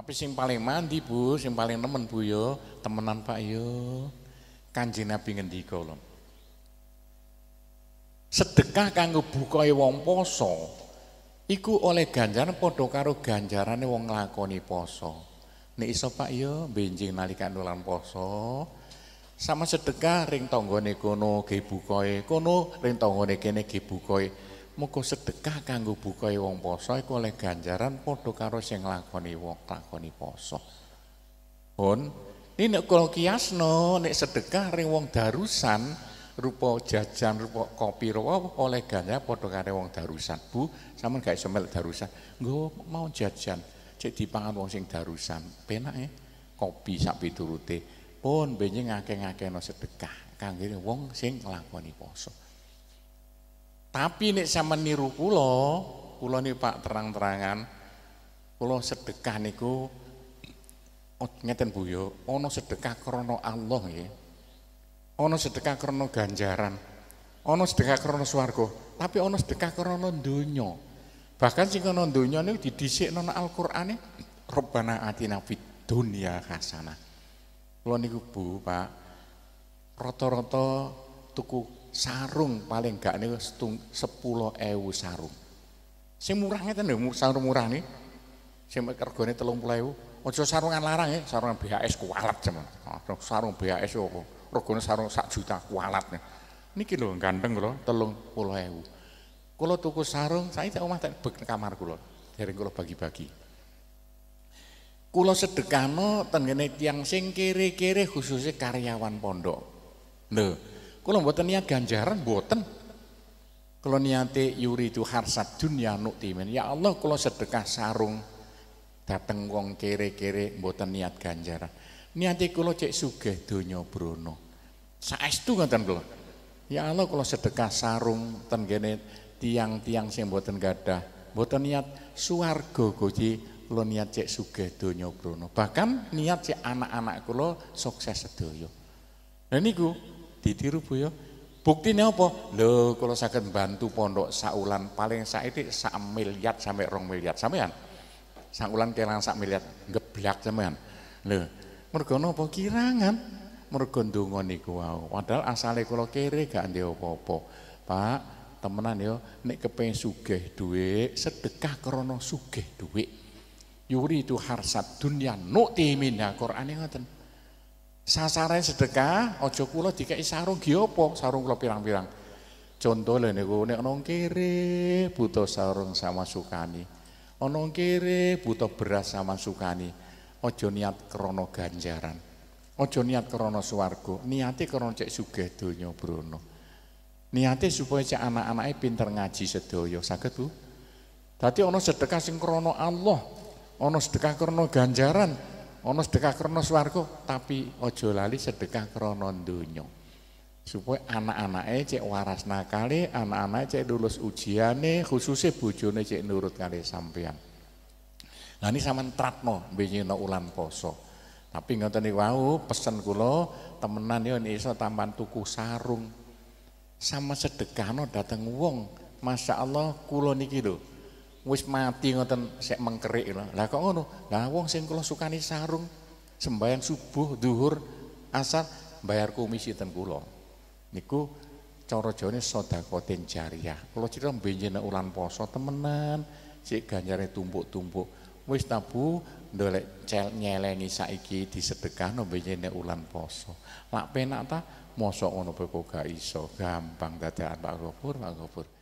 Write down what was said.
Tapi sing paling mandi Bu, sing paling nemen Bu yo, temenan Pak yo. kanji Nabi ngendika lho. Sedekah kanggo bukae wong poso iku oleh ganjaran padha karo ganjarane wong lakoni poso. Nek iso Pak yo benjing nalika dolan poso, sama sedekah ring tonggoni kono ge bukoe kono ring tonggoni kene ge bukoe Muga sedekah kanggo bukae wong poso iku oleh ganjaran padha karo sing lakoni wong lakoni poso. Pun ini kalau kiasno nek sedekah ring wong darusan rupa jajan rupa kopi rupa oleh ganjaran padha karo wong darusan. Bu, sampean gak iso darusan. Nggo mau jajan cek pangan wong sing darusan. Penake ya, kopi sak Pon Pun benjing ngake-ngakeno sedekah kangge wong sing lakoni poso. Tapi nek sama niru pulo, pulo nih Pak terang-terangan, kulo sedekah niku oh, ngeten Bu yo, sedekah krono Allah ya, ono sedekah krono ganjaran. ono sedekah krono swargo, tapi ono sedekah krono dunyo. Bahkan sing krana donya nih didhisik nona al nih, Rabbana atina fid dunia kasana, Kulo niku Bu, Pak, roto-roto tuku sarung paling gak nih sepuluh ewu sarung. Sing murah ngeten lho, sarung murah nih. Sing regane 30.000. Aja sarungan larang ya, sarungan BHS kualat cuman, ah, Sarung BHS opo? Regane sarung sak juta kualat nih. Niki lho telung puluh ewu. Kula tuku sarung saya tak omah tak bek kamar kula. Dereng kula bagi-bagi. Kula sedekano tengene tiang sing kere-kere khususnya karyawan pondok. Lho, kalau buatan niat ganjaran buatan Kalau Yuri itu harsat dunia nuktimen. Ya Allah kalau sedekah sarung dateng wong kere-kere buatan niat ganjaran. Niate kalau cek suge dunyo Bruno, saes tu ngatan kalau. Ya Allah kalau sedekah sarung tenggene tiang-tiang sih buatan gada, buatan niat suargo Gusti kalau niat cek suge dunyo Bruno. Bahkan niat cek anak-anak kalau sukses sedoyo. ini niku ditiru Bu ya. Buktine apa? lo kalau akan bantu pondok saulan paling itu sak miliar sampai rong miliar sampean. Saulan kelang sak miliar ngeblak sampean. Lho, mergo apa kirangan? Mergo ndonga niku wau. Padahal asale kula kere gak ndek apa-apa. Pak, temenan yo, ya. nek kepengin sugih duit, sedekah krana sugih duit. Yuri itu harsat dunia ya Quran yang ngoten. Sasaran sedekah ojo kula jika sarung gi Sarung kula pirang-pirang. Contoh lah niku nek ana kiri butuh sarung sama sukani. onong kiri butuh beras sama sukani. Aja niat krono ganjaran. Aja niat krana suwargo, niati krana cek sugih donya Bruno. niati supaya cek anak-anake pinter ngaji sedoyo, saged Bu? tadi ono sedekah sing krana Allah, ono sedekah krono ganjaran, ono sedekah krono swargo tapi ojo lali sedekah krono dunyo supaya anak anak cek waras nakale anak anak cek lulus ujiane khususnya bujone cek nurut kali sampean nah ini sama tratno binyina ulan poso tapi ngoten niku wau pesen kulo temenan yo iso tambah tuku sarung sama sedekah no dateng wong Masya Allah kulo niki lho wis mati ngoten sek mengkerik lho. Lah kok ngono? Lah wong sing kula sukani sarung sembahyang subuh, duhur, asar bayar komisi ten kula. Niku cara Jawane sedekahin jariah. Kula cerita mbiyen ulan poso temenan, sik ganjare tumpuk-tumpuk. Wis tabu ndolek cel nyelengi saiki disedekahno mbiyen ulan poso. Lak penak ta mosok ngono kok gak iso. Gampang dadakan Pak Gopur, Pak Gopur.